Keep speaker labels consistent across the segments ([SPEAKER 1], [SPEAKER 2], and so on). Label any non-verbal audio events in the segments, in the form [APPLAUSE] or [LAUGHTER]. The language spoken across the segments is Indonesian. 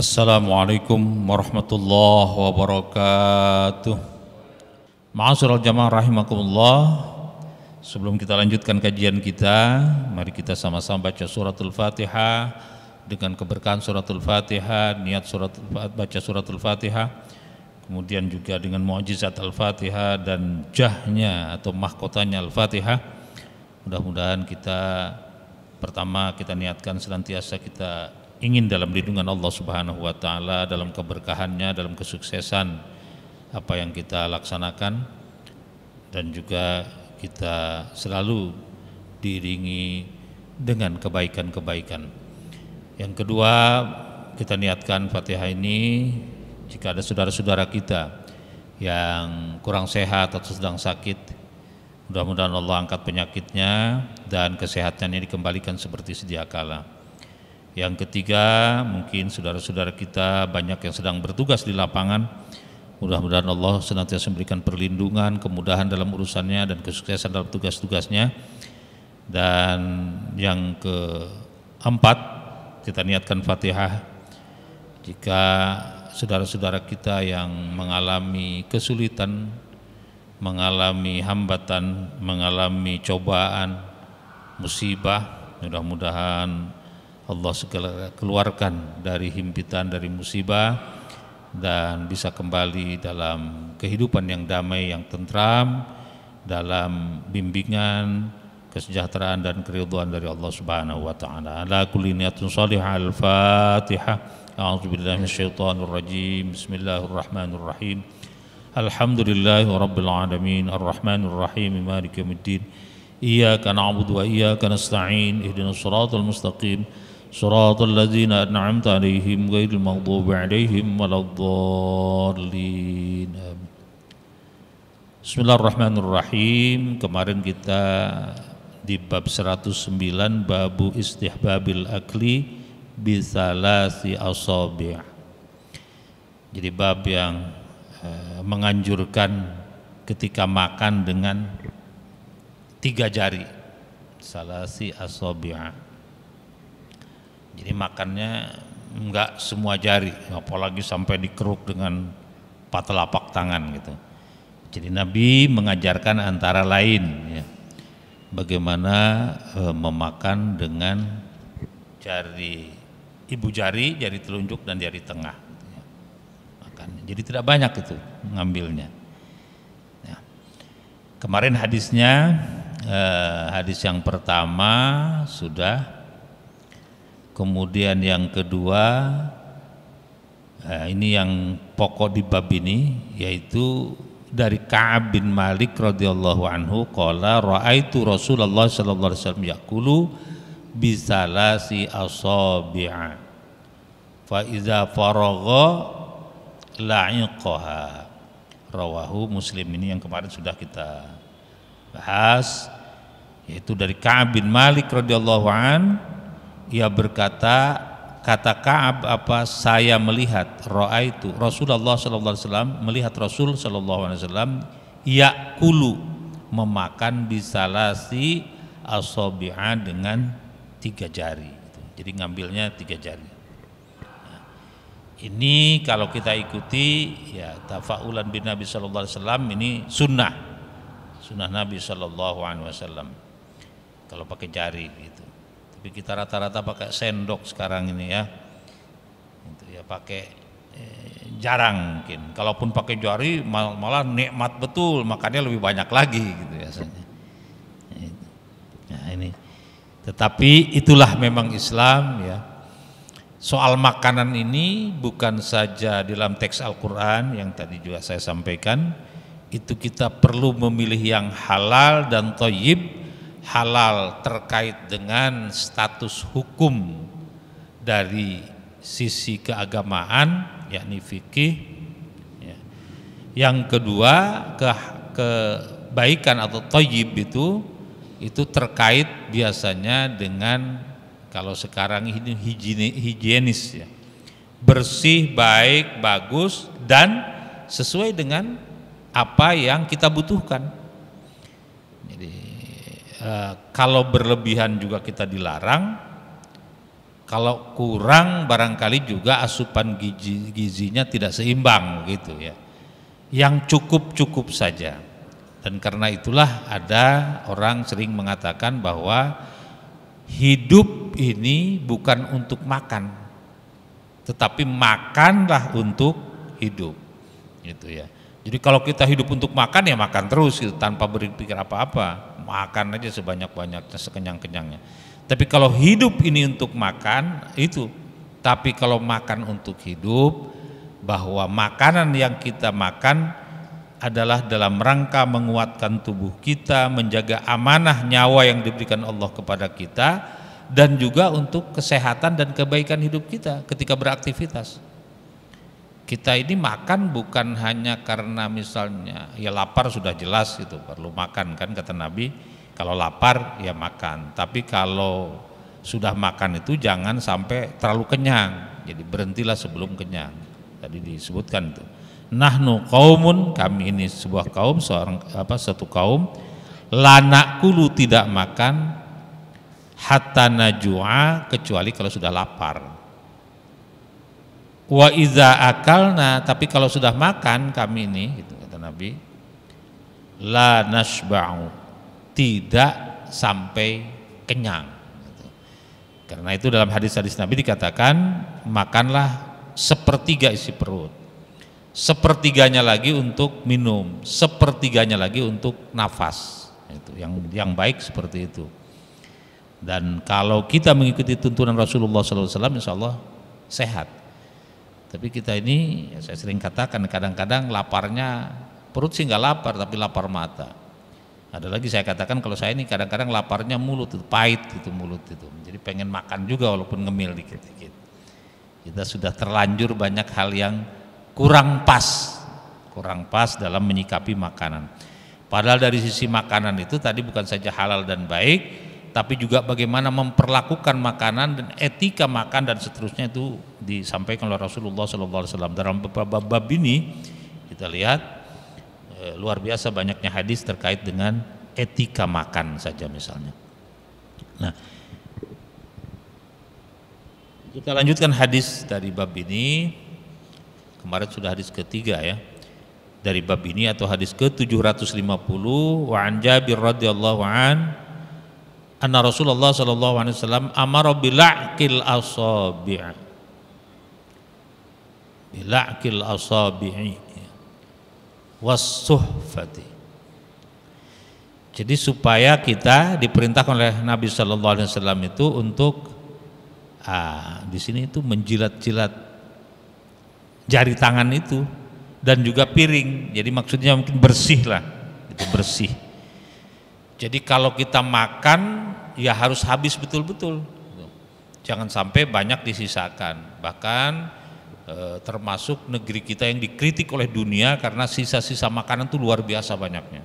[SPEAKER 1] Assalamualaikum warahmatullahi wabarakatuh Ma'asyiral jamaah rahimakumullah Sebelum kita lanjutkan kajian kita Mari kita sama-sama baca suratul fatihah Dengan keberkahan suratul fatihah Niat surat, baca suratul fatihah Kemudian juga dengan mukjizat al-fatihah Dan jahnya atau mahkotanya al-fatihah Mudah-mudahan kita Pertama kita niatkan senantiasa kita ingin dalam lindungan Allah Subhanahu wa taala dalam keberkahannya dalam kesuksesan apa yang kita laksanakan dan juga kita selalu diiringi dengan kebaikan-kebaikan. Yang kedua, kita niatkan Fatihah ini jika ada saudara-saudara kita yang kurang sehat atau sedang sakit, mudah-mudahan Allah angkat penyakitnya dan kesehatannya dikembalikan seperti sedia kala. Yang ketiga, mungkin saudara-saudara kita banyak yang sedang bertugas di lapangan. Mudah-mudahan Allah senantiasa memberikan perlindungan, kemudahan dalam urusannya dan kesuksesan dalam tugas-tugasnya. Dan yang keempat, kita niatkan Fatihah. Jika saudara-saudara kita yang mengalami kesulitan, mengalami hambatan, mengalami cobaan, musibah, mudah-mudahan Allah segala keluarkan dari himpitan dari musibah dan bisa kembali dalam kehidupan yang damai yang tentram dalam bimbingan kesejahteraan dan keriduan dari Allah Subhanahu wa taala. Ala kulli niyatin shalihah al-Fatihah. A'udzu billahi minasyaitonir rajim. Bismillahirrahmanirrahim. Alhamdulillahi rabbil alamin arrahmanir rahim maliki yaumiddin. Iyyaka na'budu wa iyyaka nasta'in. Ihdinas siratal mustaqim. صراط الذين أنعمت عليهم غير المغضوب عليهم ولا الضالين Bismillahirrahmanirrahim Kemarin kita di bab 109 Babu istihbabil akli Bithalasi asabi' Jadi bab yang eh, menganjurkan ketika makan dengan tiga jari Salasi asabi'ah jadi makannya enggak semua jari, apalagi sampai dikeruk dengan empat telapak tangan gitu. Jadi Nabi mengajarkan antara lain ya, bagaimana e, memakan dengan jari ibu jari, jari telunjuk dan jari tengah. ya. Makan. Jadi tidak banyak itu mengambilnya. Ya. Kemarin hadisnya e, hadis yang pertama sudah Kemudian yang kedua, nah ini yang pokok di bab ini yaitu dari Ka'ab bin Malik radhiyallahu anhu kala raaitu Rasulullah sallallahu alaihi wasallam yaqulu bisalasi asabi'a fa iza faragha la'iqaha rawahu Muslim ini yang kemarin sudah kita bahas yaitu dari Ka'ab bin Malik radhiyallahu an ia berkata, kata Kaab apa saya melihat roa itu Rasulullah Sallallahu Alaihi Wasallam melihat Rasul Sallallahu Alaihi Wasallam yakulu memakan bisalasi asobia dengan tiga jari jadi ngambilnya tiga jari nah, ini kalau kita ikuti ya tafaulan bin Nabi Sallallahu Alaihi Wasallam ini sunnah sunnah Nabi Sallallahu Alaihi Wasallam kalau pakai jari gitu tapi kita rata-rata pakai sendok sekarang ini ya. Itu ya pakai eh, jarang mungkin. Kalaupun pakai jari mal malah nikmat betul, makannya lebih banyak lagi gitu biasanya. Nah ini. Tetapi itulah memang Islam ya. Soal makanan ini bukan saja dalam teks Al-Quran yang tadi juga saya sampaikan Itu kita perlu memilih yang halal dan toyib halal terkait dengan status hukum dari sisi keagamaan yakni fikih ya. yang kedua ke kebaikan atau toyib itu itu terkait biasanya dengan kalau sekarang ini higienis ya bersih baik bagus dan sesuai dengan apa yang kita butuhkan Eh, kalau berlebihan juga kita dilarang kalau kurang barangkali juga asupan gizi gizinya tidak seimbang gitu ya yang cukup-cukup saja dan karena itulah ada orang sering mengatakan bahwa hidup ini bukan untuk makan tetapi makanlah untuk hidup gitu ya jadi kalau kita hidup untuk makan ya makan terus gitu tanpa berpikir apa-apa makan aja sebanyak-banyaknya, sekenyang-kenyangnya. Tapi kalau hidup ini untuk makan, itu. Tapi kalau makan untuk hidup, bahwa makanan yang kita makan adalah dalam rangka menguatkan tubuh kita, menjaga amanah nyawa yang diberikan Allah kepada kita, dan juga untuk kesehatan dan kebaikan hidup kita ketika beraktivitas kita ini makan bukan hanya karena misalnya ya lapar sudah jelas itu perlu makan kan kata Nabi kalau lapar ya makan tapi kalau sudah makan itu jangan sampai terlalu kenyang jadi berhentilah sebelum kenyang tadi disebutkan itu nahnu kaumun kami ini sebuah kaum seorang apa satu kaum lanakulu tidak makan hatta najua kecuali kalau sudah lapar wa iza akalna tapi kalau sudah makan kami ini gitu kata Nabi la nasba'u tidak sampai kenyang gitu. karena itu dalam hadis-hadis Nabi dikatakan makanlah sepertiga isi perut sepertiganya lagi untuk minum sepertiganya lagi untuk nafas itu yang yang baik seperti itu dan kalau kita mengikuti tuntunan Rasulullah SAW insya Allah sehat tapi kita ini, ya saya sering katakan kadang-kadang laparnya perut sih nggak lapar tapi lapar mata. Ada lagi saya katakan kalau saya ini kadang-kadang laparnya mulut itu pahit itu mulut itu. Jadi pengen makan juga walaupun ngemil dikit-dikit. Kita sudah terlanjur banyak hal yang kurang pas, kurang pas dalam menyikapi makanan. Padahal dari sisi makanan itu tadi bukan saja halal dan baik, tapi juga bagaimana memperlakukan makanan dan etika makan dan seterusnya itu disampaikan oleh Rasulullah SAW dalam beberapa bab ini kita lihat eh, luar biasa banyaknya hadis terkait dengan etika makan saja misalnya. Nah, kita lanjutkan hadis dari bab ini. Kemarin sudah hadis ketiga ya. Dari bab ini atau hadis ke-750 wa an Jabir radhiyallahu an anna Rasulullah sallallahu alaihi wasallam amara bilaqil asabi' bilaqil asabi'i wassuhfati jadi supaya kita diperintahkan oleh Nabi Shallallahu Alaihi Wasallam itu untuk ah, di sini itu menjilat-jilat jari tangan itu dan juga piring. Jadi maksudnya mungkin bersih lah, itu bersih. Jadi kalau kita makan ya harus habis betul-betul. Jangan sampai banyak disisakan. Bahkan eh, termasuk negeri kita yang dikritik oleh dunia karena sisa-sisa makanan itu luar biasa banyaknya.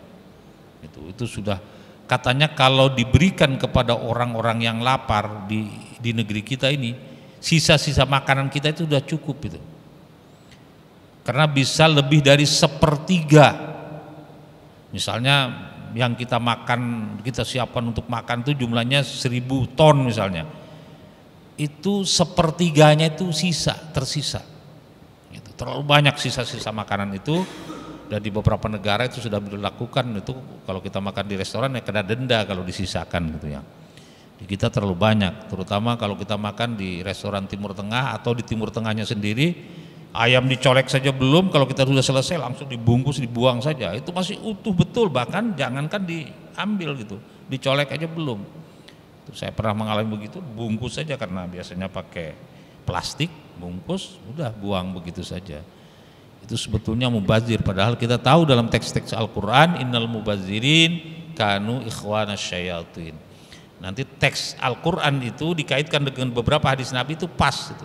[SPEAKER 1] Itu itu sudah katanya kalau diberikan kepada orang-orang yang lapar di di negeri kita ini, sisa-sisa makanan kita itu sudah cukup itu. Karena bisa lebih dari sepertiga. Misalnya yang kita makan, kita siapkan untuk makan itu jumlahnya seribu ton misalnya. Itu sepertiganya itu sisa, tersisa. Gitu. terlalu banyak sisa-sisa makanan itu dan di beberapa negara itu sudah dilakukan itu kalau kita makan di restoran ya kena denda kalau disisakan gitu ya. Di kita terlalu banyak, terutama kalau kita makan di restoran Timur Tengah atau di Timur Tengahnya sendiri Ayam dicolek saja belum, kalau kita sudah selesai langsung dibungkus, dibuang saja. Itu masih utuh betul, bahkan jangankan diambil gitu, dicolek aja belum. Terus saya pernah mengalami begitu, bungkus saja karena biasanya pakai plastik, bungkus, udah buang begitu saja. Itu sebetulnya mubazir, padahal kita tahu dalam teks-teks Al-Quran, innal mubazirin kanu ikhwana syayatin. Nanti teks Al-Quran itu dikaitkan dengan beberapa hadis Nabi itu pas itu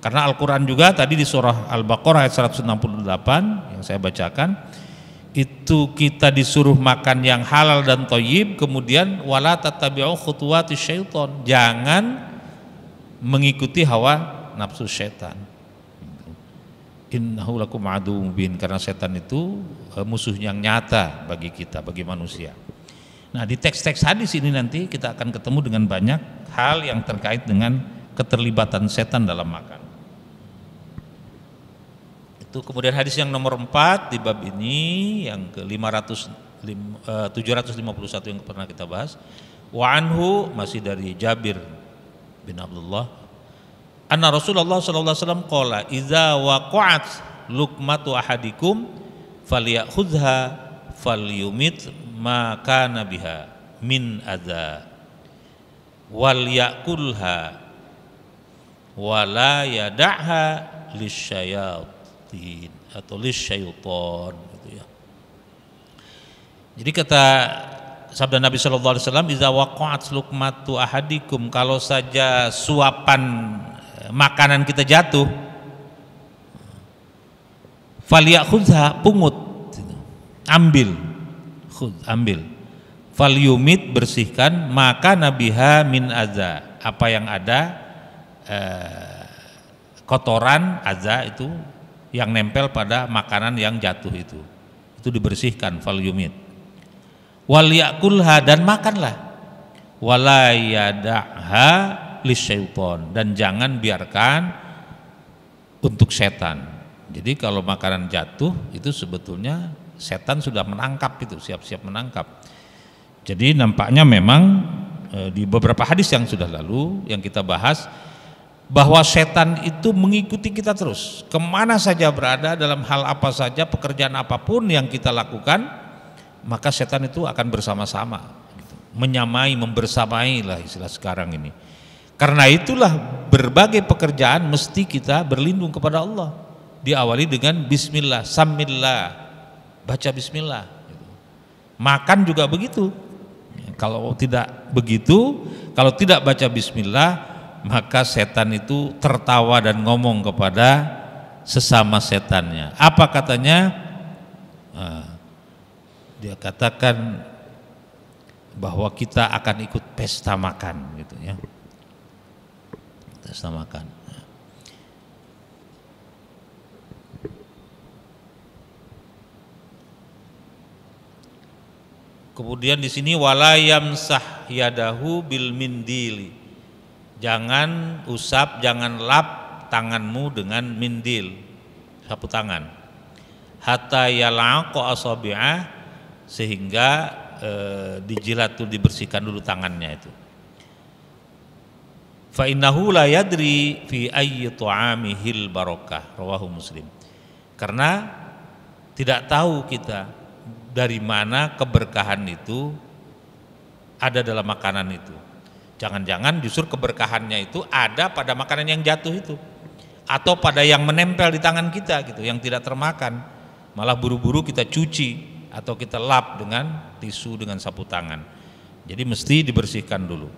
[SPEAKER 1] karena Al-Quran juga tadi di surah Al-Baqarah ayat 168 yang saya bacakan itu kita disuruh makan yang halal dan toyib kemudian wala tatabi'u khutuwati syaiton jangan mengikuti hawa nafsu setan innahu lakum aduwwum bin karena setan itu e, musuh yang nyata bagi kita bagi manusia nah di teks-teks hadis ini nanti kita akan ketemu dengan banyak hal yang terkait dengan keterlibatan setan dalam makan itu Kemudian hadis yang nomor empat di bab ini yang ke 500 751 eh, yang pernah kita bahas. Wa anhu masih dari Jabir bin Abdullah. Anna Rasulullah sallallahu alaihi wasallam qala idza waqa'at luqmatu ahadikum falyakhudha falyumit ma kana biha min adza wal yakulha wala yada'ha lisyayat syaitin atau lis syaiton gitu ya. Jadi kata sabda Nabi Shallallahu Alaihi Wasallam, "Iza waqat lukmatu ahadikum." Kalau saja suapan eh, makanan kita jatuh, khudha pungut, gitu. ambil, khud, ambil. faliyumit bersihkan, maka nabiha min azza. Apa yang ada eh, kotoran azza itu yang nempel pada makanan yang jatuh itu. Itu dibersihkan Volume yumit. Wal yakulha dan makanlah. Walayadha yada'ha dan jangan biarkan untuk setan. Jadi kalau makanan jatuh itu sebetulnya setan sudah menangkap itu, siap-siap menangkap. Jadi nampaknya memang eh, di beberapa hadis yang sudah lalu yang kita bahas bahwa setan itu mengikuti kita terus. Kemana saja berada, dalam hal apa saja, pekerjaan apapun yang kita lakukan, maka setan itu akan bersama-sama. Gitu. Menyamai, membersamai lah istilah sekarang ini. Karena itulah berbagai pekerjaan mesti kita berlindung kepada Allah. Diawali dengan bismillah, samillah, baca bismillah. Makan juga begitu. Kalau tidak begitu, kalau tidak baca bismillah, maka setan itu tertawa dan ngomong kepada sesama setannya. Apa katanya? Ah, dia katakan bahwa kita akan ikut pesta makan gitu ya. Pesta makan. Kemudian di sini walayam sahyadahu bil mindili Jangan usap, jangan lap tanganmu dengan mindil, sapu tangan. Hatta yalako asabi'ah sehingga e, dijilat tuh dibersihkan dulu tangannya itu. Fa innahu la yadri fi ayyi ta'amihil barokah rawahu Muslim. Karena tidak tahu kita dari mana keberkahan itu ada dalam makanan itu. Jangan-jangan justru keberkahannya itu ada pada makanan yang jatuh itu atau pada yang menempel di tangan kita gitu yang tidak termakan. Malah buru-buru kita cuci atau kita lap dengan tisu dengan sapu tangan. Jadi mesti dibersihkan dulu.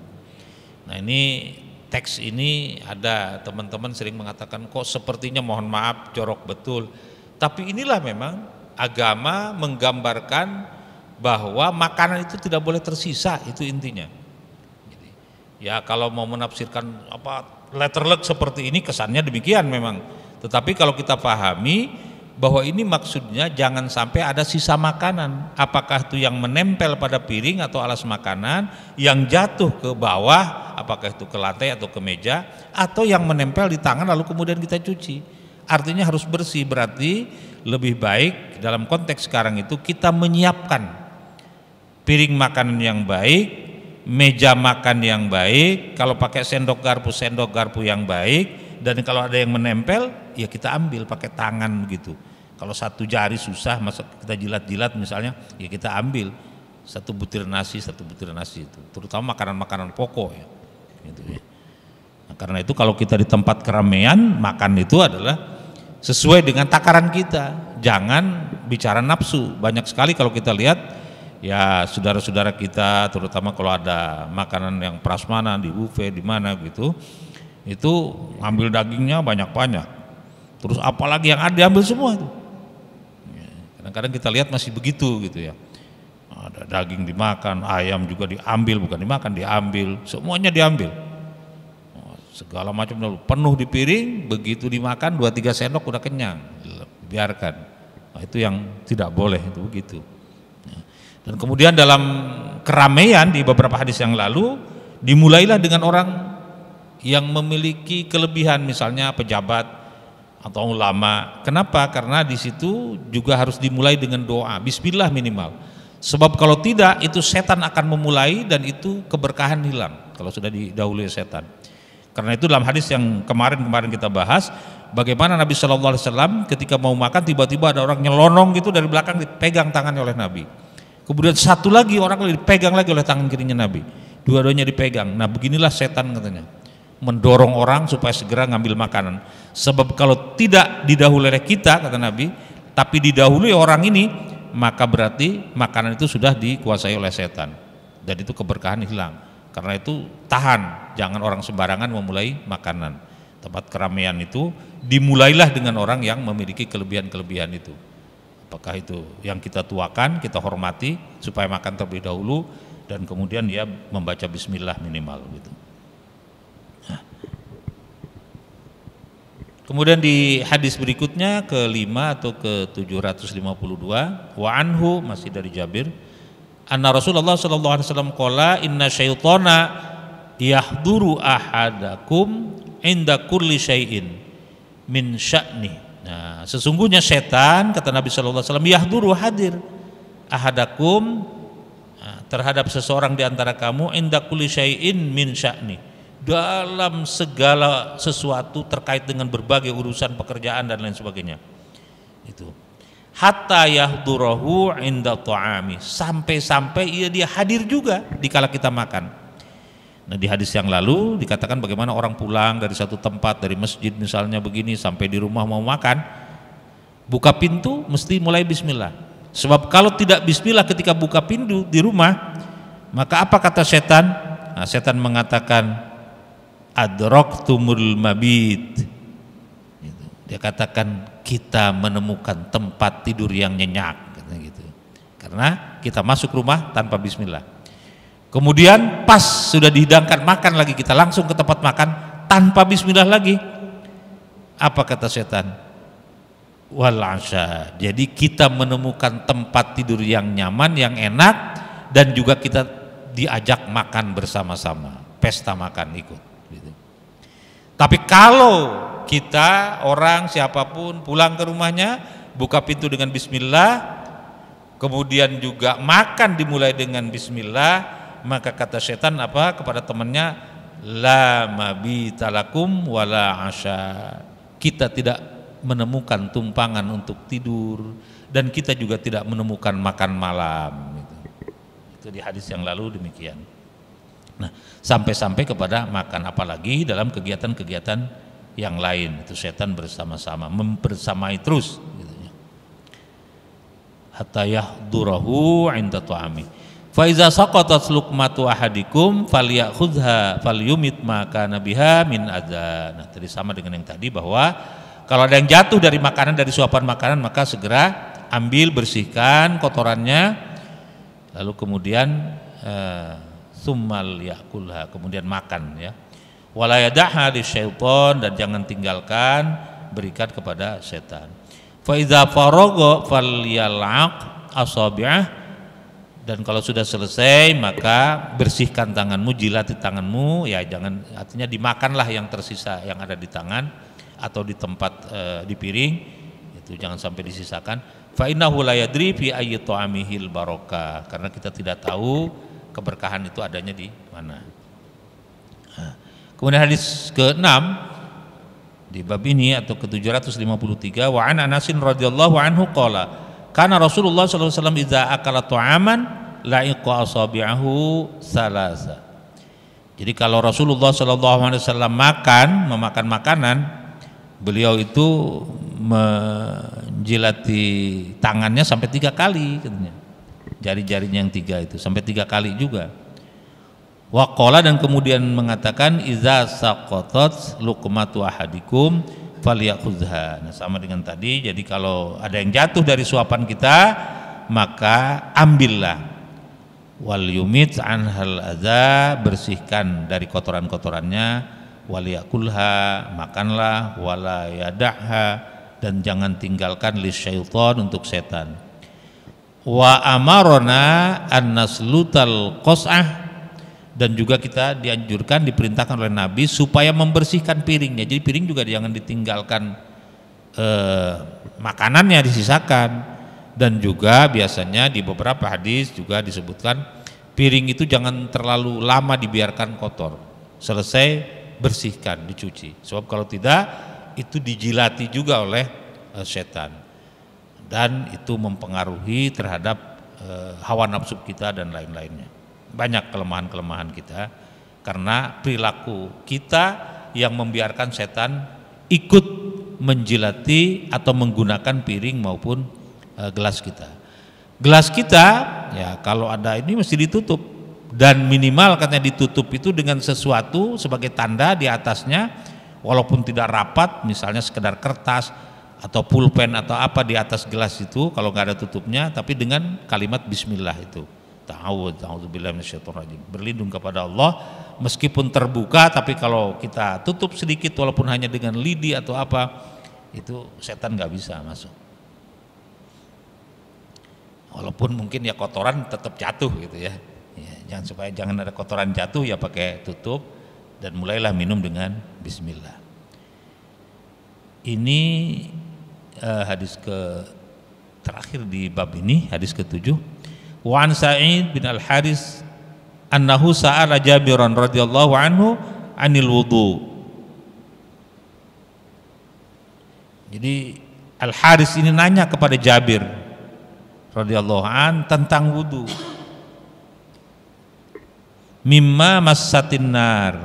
[SPEAKER 1] Nah, ini teks ini ada teman-teman sering mengatakan kok sepertinya mohon maaf jorok betul. Tapi inilah memang agama menggambarkan bahwa makanan itu tidak boleh tersisa, itu intinya. Ya kalau mau menafsirkan apa letter luck seperti ini kesannya demikian memang. Tetapi kalau kita pahami bahwa ini maksudnya jangan sampai ada sisa makanan. Apakah itu yang menempel pada piring atau alas makanan yang jatuh ke bawah, apakah itu ke lantai atau ke meja atau yang menempel di tangan lalu kemudian kita cuci. Artinya harus bersih berarti lebih baik dalam konteks sekarang itu kita menyiapkan piring makanan yang baik meja makan yang baik, kalau pakai sendok garpu sendok garpu yang baik dan kalau ada yang menempel ya kita ambil pakai tangan begitu. Kalau satu jari susah masa kita jilat-jilat misalnya ya kita ambil satu butir nasi satu butir nasi itu terutama makanan-makanan pokok ya. Gitu ya. Nah, karena itu kalau kita di tempat keramaian makan itu adalah sesuai dengan takaran kita. Jangan bicara nafsu. Banyak sekali kalau kita lihat ya saudara-saudara kita terutama kalau ada makanan yang prasmanan di buffet di mana gitu itu ambil dagingnya banyak-banyak terus apalagi yang ada diambil semua itu ya, kadang-kadang kita lihat masih begitu gitu ya ada daging dimakan ayam juga diambil bukan dimakan diambil semuanya diambil oh, segala macam penuh di piring begitu dimakan dua tiga sendok udah kenyang biarkan nah, itu yang tidak boleh itu begitu dan kemudian dalam keramaian di beberapa hadis yang lalu dimulailah dengan orang yang memiliki kelebihan misalnya pejabat atau ulama. Kenapa? Karena di situ juga harus dimulai dengan doa. Bismillah minimal. Sebab kalau tidak itu setan akan memulai dan itu keberkahan hilang kalau sudah didahului setan. Karena itu dalam hadis yang kemarin-kemarin kita bahas, bagaimana Nabi Shallallahu Alaihi Wasallam ketika mau makan tiba-tiba ada orang nyelonong gitu dari belakang dipegang tangannya oleh Nabi. Kemudian satu lagi orang lagi dipegang lagi oleh tangan kirinya Nabi. Dua-duanya dipegang. Nah beginilah setan katanya. Mendorong orang supaya segera ngambil makanan. Sebab kalau tidak didahului oleh kita kata Nabi, tapi didahului orang ini, maka berarti makanan itu sudah dikuasai oleh setan. Dan itu keberkahan hilang. Karena itu tahan, jangan orang sembarangan memulai makanan. Tempat keramaian itu dimulailah dengan orang yang memiliki kelebihan-kelebihan itu. Apakah itu yang kita tuakan, kita hormati supaya makan terlebih dahulu dan kemudian dia membaca bismillah minimal gitu. Nah. Kemudian di hadis berikutnya ke ke-5 atau ke 752 wa anhu masih dari Jabir anna Rasulullah sallallahu alaihi wasallam qala inna syaitana yahduru ahadakum inda kulli syai'in min sya'ni Nah, sesungguhnya setan kata Nabi Shallallahu alaihi wasallam yahduru hadir ahadakum nah, terhadap seseorang di antara kamu indakuli syai'in min syakni dalam segala sesuatu terkait dengan berbagai urusan pekerjaan dan lain sebagainya. Itu. Hatta yahdurahu inda ta'ami sampai-sampai ia dia hadir juga di kala kita makan. Nah, di hadis yang lalu dikatakan bagaimana orang pulang dari satu tempat dari masjid misalnya begini sampai di rumah mau makan buka pintu mesti mulai bismillah. Sebab kalau tidak bismillah ketika buka pintu di rumah maka apa kata setan? Nah, setan mengatakan adraktumul mabit. Gitu. Dia katakan kita menemukan tempat tidur yang nyenyak gitu. Karena kita masuk rumah tanpa bismillah. Kemudian pas sudah dihidangkan makan lagi kita langsung ke tempat makan tanpa bismillah lagi. Apa kata setan? Wal Jadi kita menemukan tempat tidur yang nyaman, yang enak dan juga kita diajak makan bersama-sama, pesta makan ikut gitu. Tapi kalau kita orang siapapun pulang ke rumahnya buka pintu dengan bismillah, kemudian juga makan dimulai dengan bismillah maka kata setan apa kepada temannya la talakum wala asya kita tidak menemukan tumpangan untuk tidur dan kita juga tidak menemukan makan malam gitu. itu di hadis yang lalu demikian nah sampai-sampai kepada makan apalagi dalam kegiatan-kegiatan yang lain itu setan bersama-sama mempersamai terus gitu ya hatta yahdurahu inda tu'amih Faiza saqatat lukmatu ahadikum falyakhudha faliyumit maka nabiha min adza. Nah, tadi sama dengan yang tadi bahwa kalau ada yang jatuh dari makanan dari suapan makanan maka segera ambil bersihkan kotorannya lalu kemudian eh, sumal yakulha kemudian makan ya. Wala yadaha syaiton dan jangan tinggalkan berikan kepada setan. Faiza farogo faliyalak asabi'ah dan kalau sudah selesai maka bersihkan tanganmu jilati tanganmu ya jangan artinya dimakanlah yang tersisa yang ada di tangan atau di tempat e, di piring itu jangan sampai disisakan fa innahu la yadri fi ayyi ta'amihil barokah karena kita tidak tahu keberkahan itu adanya di mana nah, kemudian hadis ke-6 di bab ini atau ke-753 wa an Anasin radhiyallahu anhu qala karena Rasulullah SAW idza akala ta'aman la'iqa asabi'ahu salasa. Jadi kalau Rasulullah SAW makan, memakan makanan, beliau itu menjilati tangannya sampai tiga kali katanya. Jari-jarinya yang tiga itu sampai tiga kali juga. Wakola dan kemudian mengatakan iza saqotot lukmatu ahadikum falyakhudha. Nah, sama dengan tadi, jadi kalau ada yang jatuh dari suapan kita, maka ambillah. Wal yumit anhal adza, bersihkan dari kotoran-kotorannya. Waliyakulha, makanlah, wala dan jangan tinggalkan li untuk setan. Wa amarona an naslutal qas'ah dan juga kita dianjurkan diperintahkan oleh Nabi supaya membersihkan piringnya. Jadi piring juga jangan ditinggalkan eh, makanannya disisakan dan juga biasanya di beberapa hadis juga disebutkan piring itu jangan terlalu lama dibiarkan kotor. Selesai bersihkan, dicuci. Sebab kalau tidak itu dijilati juga oleh eh, setan dan itu mempengaruhi terhadap eh, hawa nafsu kita dan lain-lainnya banyak kelemahan-kelemahan kita karena perilaku kita yang membiarkan setan ikut menjilati atau menggunakan piring maupun eh, gelas kita. Gelas kita ya kalau ada ini mesti ditutup dan minimal katanya ditutup itu dengan sesuatu sebagai tanda di atasnya walaupun tidak rapat misalnya sekedar kertas atau pulpen atau apa di atas gelas itu kalau nggak ada tutupnya tapi dengan kalimat bismillah itu ta'awud auzubillahi minasyaitonirrajim berlindung kepada Allah meskipun terbuka tapi kalau kita tutup sedikit walaupun hanya dengan lidi atau apa itu setan nggak bisa masuk walaupun mungkin ya kotoran tetap jatuh gitu ya, ya jangan supaya jangan ada kotoran jatuh ya pakai tutup dan mulailah minum dengan bismillah ini uh, hadis ke terakhir di bab ini hadis ketujuh Wan Sa'id bin Al-Haris annahu sa'ala Jabiran radhiyallahu anhu anil wudu. Jadi Al-Haris ini nanya kepada Jabir radhiyallahu an tentang wudu. Mimma massatin nar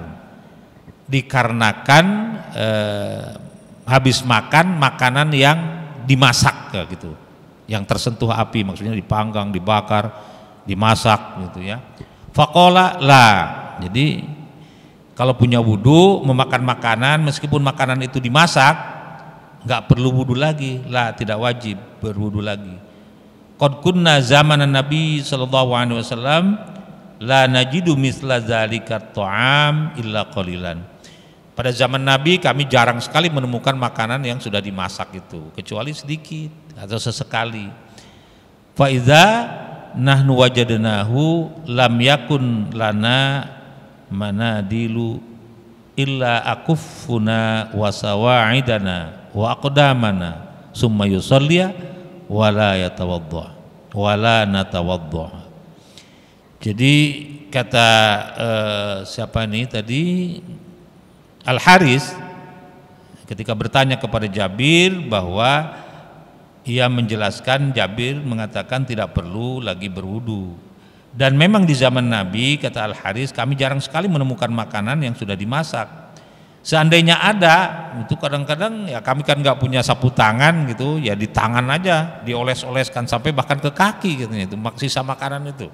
[SPEAKER 1] dikarenakan eh, habis makan makanan yang dimasak gitu yang tersentuh api maksudnya dipanggang, dibakar, dimasak gitu ya. Fakola lah. Jadi kalau punya wudhu memakan makanan meskipun makanan itu dimasak nggak perlu wudhu lagi lah tidak wajib berwudhu lagi. Qad kunna zamanan Nabi sallallahu alaihi wasallam la najidu misla ta'am illa qalilan pada zaman Nabi kami jarang sekali menemukan makanan yang sudah dimasak itu, kecuali sedikit atau sesekali. Faiza nahnu wajadnahu lam yakun lana manadilu illa akufuna wasawaidana wa aqdamana summa yusallia wala yatawadda wala natawadda. Jadi kata uh, siapa ini tadi Al Haris ketika bertanya kepada Jabir bahwa ia menjelaskan Jabir mengatakan tidak perlu lagi berwudu dan memang di zaman Nabi kata Al Haris kami jarang sekali menemukan makanan yang sudah dimasak seandainya ada itu kadang-kadang ya kami kan nggak punya sapu tangan gitu ya di tangan aja dioles-oleskan sampai bahkan ke kaki gitu itu sisa makanan itu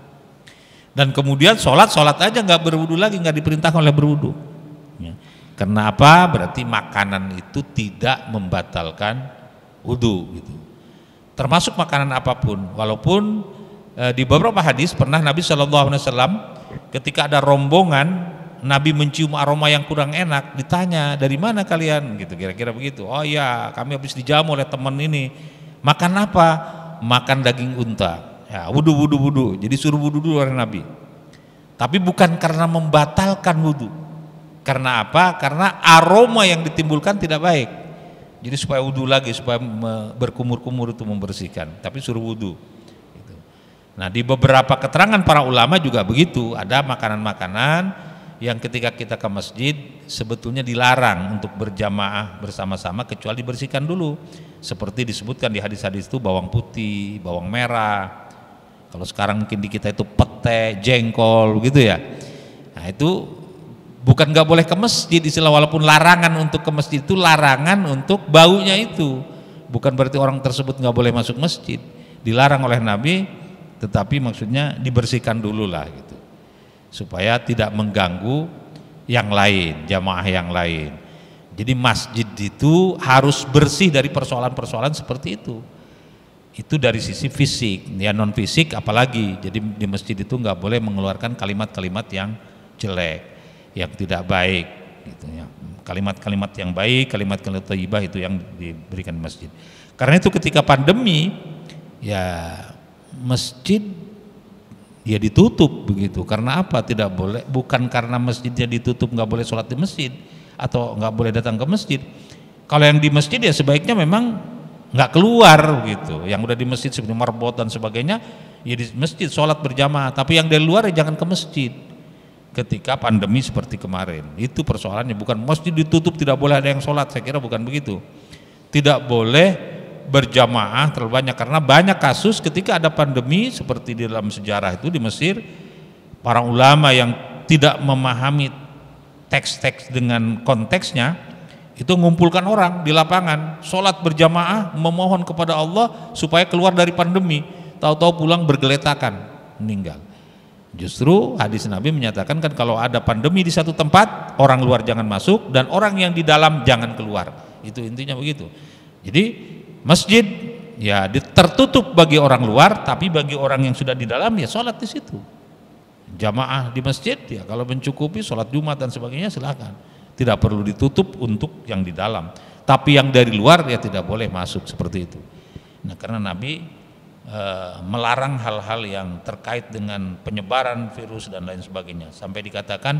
[SPEAKER 1] dan kemudian sholat sholat aja nggak berwudu lagi nggak diperintahkan oleh berwudu karena apa? Berarti makanan itu tidak membatalkan wudhu. Gitu. Termasuk makanan apapun, walaupun e, di beberapa hadis pernah Nabi saw. ketika ada rombongan Nabi mencium aroma yang kurang enak, ditanya dari mana kalian, gitu kira-kira begitu. Oh ya, kami habis dijamu oleh teman ini. Makan apa? Makan daging unta. Ya, wudu wudu wudu. Jadi suruh wudu dulu oleh Nabi. Tapi bukan karena membatalkan wudhu karena apa? Karena aroma yang ditimbulkan tidak baik. Jadi supaya wudhu lagi, supaya berkumur-kumur itu membersihkan. Tapi suruh wudhu. Gitu. Nah di beberapa keterangan para ulama juga begitu. Ada makanan-makanan yang ketika kita ke masjid sebetulnya dilarang untuk berjamaah bersama-sama kecuali dibersihkan dulu. Seperti disebutkan di hadis-hadis itu bawang putih, bawang merah. Kalau sekarang mungkin di kita itu pete, jengkol gitu ya. Nah itu Bukan nggak boleh ke masjid istilah walaupun larangan untuk ke masjid itu larangan untuk baunya itu. Bukan berarti orang tersebut nggak boleh masuk masjid. Dilarang oleh Nabi, tetapi maksudnya dibersihkan dulu lah gitu. Supaya tidak mengganggu yang lain, jamaah yang lain. Jadi masjid itu harus bersih dari persoalan-persoalan seperti itu. Itu dari sisi fisik, ya non fisik apalagi. Jadi di masjid itu nggak boleh mengeluarkan kalimat-kalimat yang jelek yang tidak baik gitu ya. Kalimat-kalimat yang baik, kalimat-kalimat thayyibah itu yang diberikan di masjid. Karena itu ketika pandemi ya masjid ya ditutup begitu. Karena apa? Tidak boleh bukan karena masjidnya ditutup nggak boleh sholat di masjid atau nggak boleh datang ke masjid. Kalau yang di masjid ya sebaiknya memang nggak keluar gitu. Yang udah di masjid seperti marbot dan sebagainya, ya di masjid sholat berjamaah. Tapi yang dari luar ya jangan ke masjid ketika pandemi seperti kemarin. Itu persoalannya bukan mesti ditutup tidak boleh ada yang sholat. Saya kira bukan begitu. Tidak boleh berjamaah terlalu banyak karena banyak kasus ketika ada pandemi seperti di dalam sejarah itu di Mesir para ulama yang tidak memahami teks-teks dengan konteksnya itu mengumpulkan orang di lapangan sholat berjamaah memohon kepada Allah supaya keluar dari pandemi tahu-tahu pulang bergeletakan meninggal Justru hadis Nabi menyatakan kan kalau ada pandemi di satu tempat, orang luar jangan masuk dan orang yang di dalam jangan keluar. Itu intinya begitu. Jadi masjid ya tertutup bagi orang luar, tapi bagi orang yang sudah di dalam ya sholat di situ. Jamaah di masjid ya kalau mencukupi sholat Jumat dan sebagainya silakan. Tidak perlu ditutup untuk yang di dalam. Tapi yang dari luar ya tidak boleh masuk seperti itu. Nah karena Nabi Eh, melarang hal-hal yang terkait dengan penyebaran virus dan lain sebagainya sampai dikatakan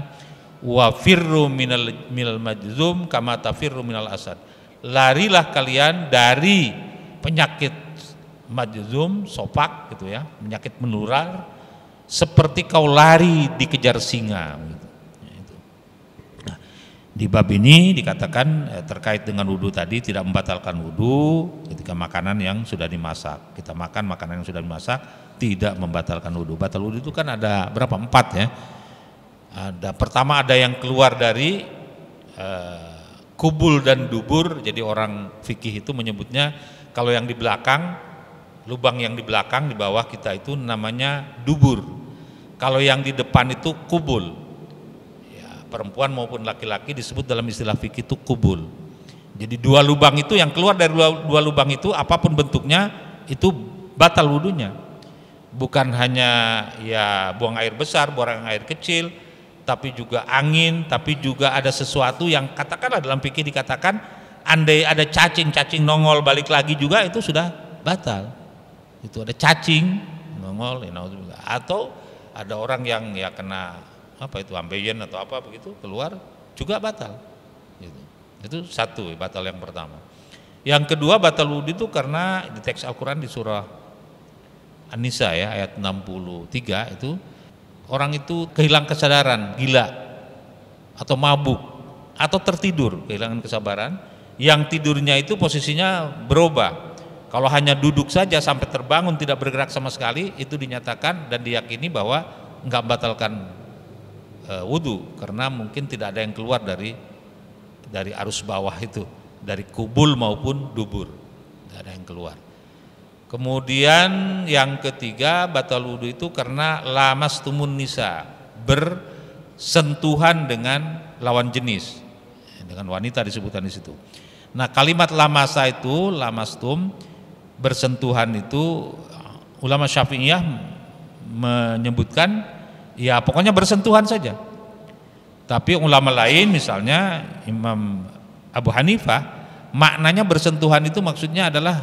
[SPEAKER 1] wa firru minal, mil majzum kama tafirru minal asad larilah kalian dari penyakit majzum sopak gitu ya penyakit menular seperti kau lari dikejar singa di bab ini dikatakan eh, terkait dengan wudhu tadi tidak membatalkan wudhu ketika makanan yang sudah dimasak. Kita makan makanan yang sudah dimasak tidak membatalkan wudhu. Batal wudhu itu kan ada berapa empat ya. Ada pertama ada yang keluar dari eh, kubul dan dubur. Jadi orang fikih itu menyebutnya kalau yang di belakang lubang yang di belakang di bawah kita itu namanya dubur. Kalau yang di depan itu kubul perempuan maupun laki-laki disebut dalam istilah fikih itu kubul. Jadi dua lubang itu yang keluar dari dua, dua lubang itu apapun bentuknya itu batal wudhunya. Bukan hanya ya buang air besar, buang air kecil, tapi juga angin, tapi juga ada sesuatu yang katakanlah dalam fikih dikatakan andai ada cacing-cacing nongol balik lagi juga itu sudah batal. Itu ada cacing nongol, ya, atau ada orang yang ya kena apa itu ambeien atau apa begitu keluar juga batal. Gitu. Itu satu batal yang pertama. Yang kedua batal wudhu itu karena di teks Al-Quran di surah An-Nisa ya ayat 63 itu orang itu kehilangan kesadaran, gila atau mabuk atau tertidur, kehilangan kesabaran. Yang tidurnya itu posisinya berubah. Kalau hanya duduk saja sampai terbangun tidak bergerak sama sekali itu dinyatakan dan diyakini bahwa nggak batalkan e, eh, wudhu karena mungkin tidak ada yang keluar dari dari arus bawah itu dari kubul maupun dubur tidak ada yang keluar kemudian yang ketiga batal wudhu itu karena lamas tumun nisa bersentuhan dengan lawan jenis dengan wanita disebutkan di situ nah kalimat lamasa itu lamastum bersentuhan itu ulama syafi'iyah menyebutkan Ya pokoknya bersentuhan saja. Tapi ulama lain misalnya Imam Abu Hanifah maknanya bersentuhan itu maksudnya adalah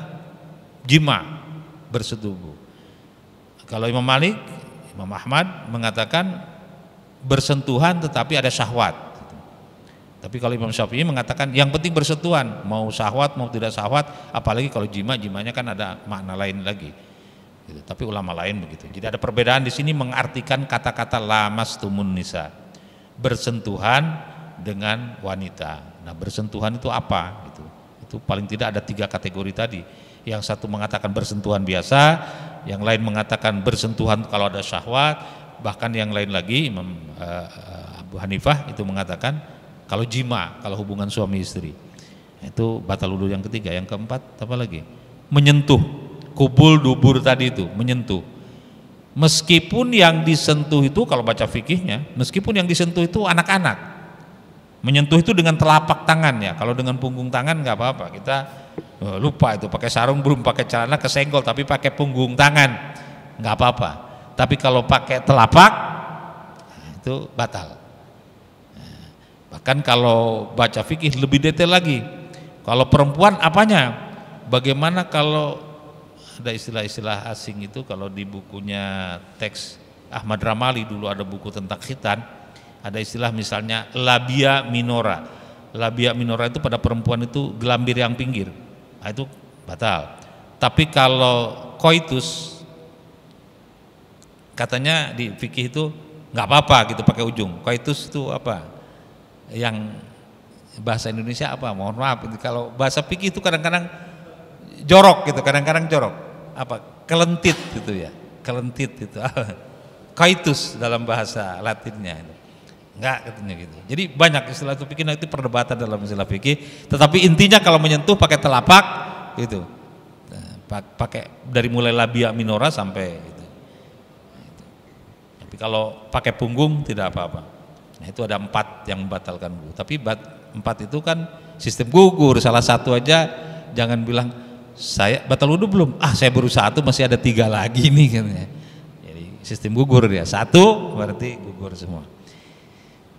[SPEAKER 1] jima bersetubuh. Kalau Imam Malik, Imam Ahmad mengatakan bersentuhan tetapi ada syahwat. Tapi kalau Imam Syafi'i mengatakan yang penting bersentuhan, mau syahwat mau tidak syahwat, apalagi kalau jima, jimanya kan ada makna lain lagi. Gitu. Tapi ulama lain begitu. Jadi ada perbedaan di sini mengartikan kata-kata lamas tumun nisa. Bersentuhan dengan wanita. Nah, bersentuhan itu apa gitu. Itu paling tidak ada tiga kategori tadi. Yang satu mengatakan bersentuhan biasa, yang lain mengatakan bersentuhan kalau ada syahwat, bahkan yang lain lagi Imam eh, Abu Hanifah itu mengatakan kalau jima, kalau hubungan suami istri. Itu batal wudhu yang ketiga, yang keempat apa lagi? Menyentuh kubul dubur tadi itu menyentuh meskipun yang disentuh itu kalau baca fikihnya meskipun yang disentuh itu anak-anak menyentuh itu dengan telapak tangan ya kalau dengan punggung tangan nggak apa-apa kita oh, lupa itu pakai sarung belum pakai celana kesenggol tapi pakai punggung tangan nggak apa-apa tapi kalau pakai telapak nah, itu batal nah, bahkan kalau baca fikih lebih detail lagi kalau perempuan apanya bagaimana kalau ada istilah-istilah asing itu kalau di bukunya teks Ahmad Ramali dulu ada buku tentang khitan ada istilah misalnya labia minora labia minora itu pada perempuan itu gelambir yang pinggir nah, itu batal tapi kalau koitus katanya di fikih itu nggak apa-apa gitu pakai ujung koitus itu apa yang bahasa Indonesia apa mohon maaf kalau bahasa fikih itu kadang-kadang jorok gitu kadang-kadang jorok apa kelentit gitu ya kelentit itu [LAUGHS] kaitus dalam bahasa Latinnya enggak katanya gitu jadi banyak istilah itu pikir itu perdebatan dalam istilah fikih tetapi intinya kalau menyentuh pakai telapak gitu eh, pakai dari mulai labia minora sampai itu tapi kalau pakai punggung tidak apa-apa nah itu ada empat yang membatalkan tapi empat itu kan sistem gugur salah satu aja jangan bilang saya batal wudhu belum? Ah saya baru satu masih ada tiga lagi [LAUGHS] nih katanya. Jadi sistem gugur ya satu berarti gugur semua.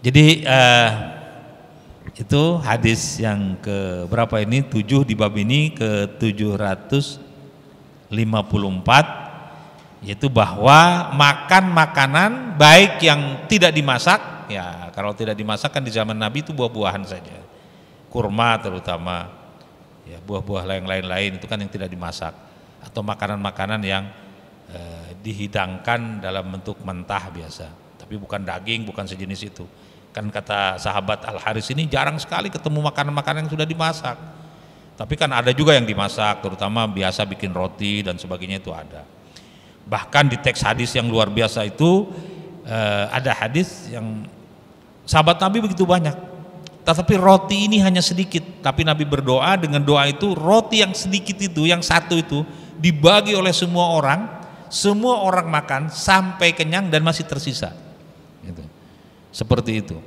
[SPEAKER 1] Jadi uh, itu hadis yang ke berapa ini tujuh di bab ini ke 754 yaitu bahwa makan makanan baik yang tidak dimasak ya kalau tidak dimasak kan di zaman Nabi itu buah-buahan saja kurma terutama ya buah-buah yang lain-lain itu kan yang tidak dimasak atau makanan-makanan yang eh, dihidangkan dalam bentuk mentah biasa tapi bukan daging bukan sejenis itu kan kata sahabat Al Haris ini jarang sekali ketemu makanan-makanan yang sudah dimasak tapi kan ada juga yang dimasak terutama biasa bikin roti dan sebagainya itu ada bahkan di teks hadis yang luar biasa itu eh, ada hadis yang sahabat Nabi begitu banyak tetapi roti ini hanya sedikit, tapi Nabi berdoa dengan doa itu roti yang sedikit itu, yang satu itu dibagi oleh semua orang, semua orang makan sampai kenyang dan masih tersisa. Gitu. Seperti itu.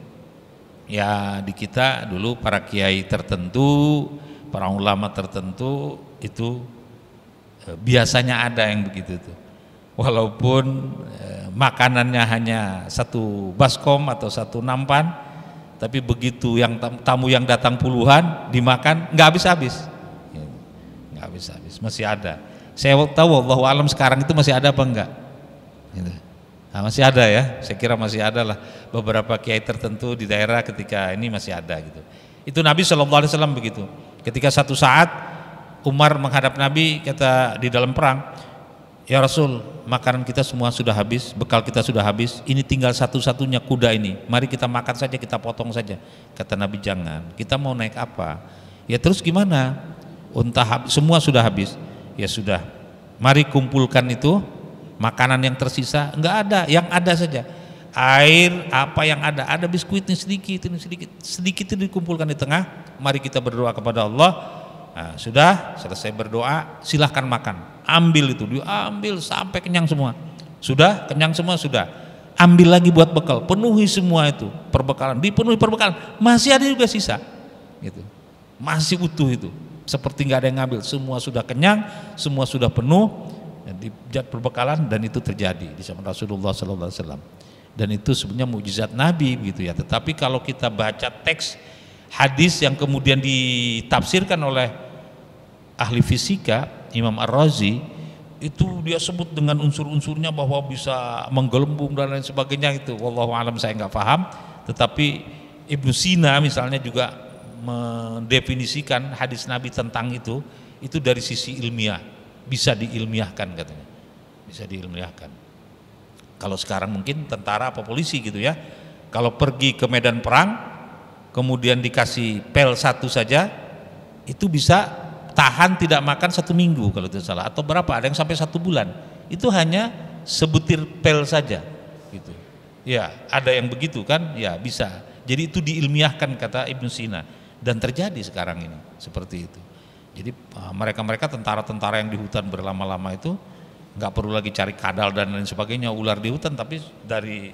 [SPEAKER 1] Ya di kita dulu para kiai tertentu, para ulama tertentu itu eh, biasanya ada yang begitu itu. Walaupun eh, makanannya hanya satu baskom atau satu nampan, tapi begitu yang tamu yang datang puluhan dimakan nggak habis-habis. Ya, nggak habis-habis, masih ada. Saya tahu Allah alam sekarang itu masih ada apa enggak? Gitu. Nah, masih ada ya, saya kira masih ada lah beberapa kiai tertentu di daerah ketika ini masih ada gitu. Itu Nabi Shallallahu Alaihi Wasallam begitu. Ketika satu saat Umar menghadap Nabi kata di dalam perang, Ya Rasul, makanan kita semua sudah habis, bekal kita sudah habis, ini tinggal satu-satunya kuda ini. Mari kita makan saja, kita potong saja. Kata Nabi, jangan. Kita mau naik apa? Ya terus gimana? Unta habis, semua sudah habis. Ya sudah. Mari kumpulkan itu makanan yang tersisa enggak ada, yang ada saja. Air apa yang ada, ada biskuit ini sedikit, ini sedikit, sedikit itu dikumpulkan di tengah. Mari kita berdoa kepada Allah Nah, sudah selesai berdoa, silahkan makan. Ambil itu, ambil sampai kenyang semua. Sudah, kenyang semua sudah. Ambil lagi buat bekal, penuhi semua itu perbekalan, dipenuhi perbekalan. Masih ada juga sisa, gitu. Masih utuh itu. Seperti nggak ada yang ngambil, semua sudah kenyang, semua sudah penuh di perbekalan dan itu terjadi di zaman Rasulullah SAW Dan itu sebenarnya mujizat Nabi gitu ya. Tetapi kalau kita baca teks hadis yang kemudian ditafsirkan oleh ahli fisika Imam Ar-Razi itu dia sebut dengan unsur-unsurnya bahwa bisa menggelembung dan lain sebagainya itu wallahu alam saya nggak paham tetapi Ibnu Sina misalnya juga mendefinisikan hadis Nabi tentang itu itu dari sisi ilmiah bisa diilmiahkan katanya bisa diilmiahkan kalau sekarang mungkin tentara apa polisi gitu ya kalau pergi ke medan perang kemudian dikasih pel satu saja itu bisa tahan tidak makan satu minggu kalau tidak salah atau berapa ada yang sampai satu bulan itu hanya sebutir pel saja gitu ya ada yang begitu kan ya bisa jadi itu diilmiahkan kata Ibnu Sina dan terjadi sekarang ini seperti itu jadi eh, mereka-mereka tentara-tentara yang di hutan berlama-lama itu nggak perlu lagi cari kadal dan lain sebagainya ular di hutan tapi dari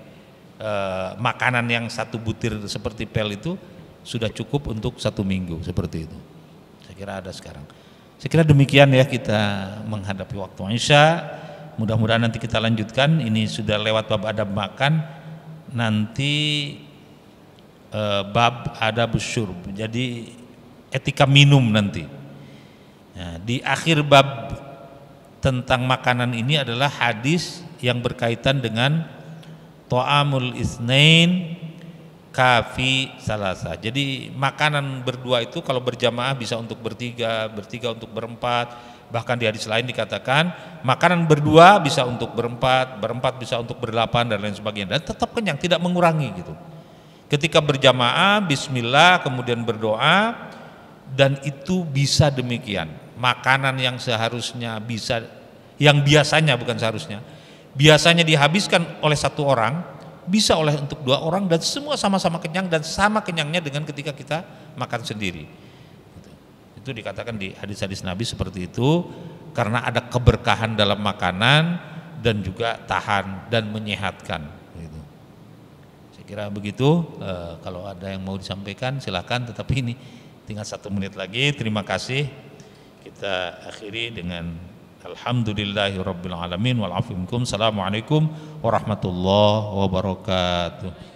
[SPEAKER 1] eh, makanan yang satu butir seperti pel itu sudah cukup untuk satu minggu seperti itu. Saya kira ada sekarang. Saya kira demikian ya kita menghadapi waktu Isya. Mudah-mudahan nanti kita lanjutkan. Ini sudah lewat bab adab makan. Nanti e, bab adab syurb. Jadi etika minum nanti. Nah, di akhir bab tentang makanan ini adalah hadis yang berkaitan dengan to'amul isnain kafi salasa. Jadi makanan berdua itu kalau berjamaah bisa untuk bertiga, bertiga untuk berempat, bahkan di hadis lain dikatakan makanan berdua bisa untuk berempat, berempat bisa untuk berdelapan dan lain sebagainya. Dan tetap kenyang, tidak mengurangi gitu. Ketika berjamaah, bismillah, kemudian berdoa dan itu bisa demikian. Makanan yang seharusnya bisa yang biasanya bukan seharusnya biasanya dihabiskan oleh satu orang bisa oleh untuk dua orang dan semua sama-sama kenyang dan sama kenyangnya dengan ketika kita makan sendiri. Gitu. Itu dikatakan di hadis-hadis Nabi seperti itu karena ada keberkahan dalam makanan dan juga tahan dan menyehatkan. Gitu. Saya kira begitu. Eh, kalau ada yang mau disampaikan silahkan. Tetapi ini tinggal satu menit lagi. Terima kasih. Kita akhiri dengan Alhamdulillahi Rabbil Alamin. Assalamualaikum warahmatullahi wabarakatuh.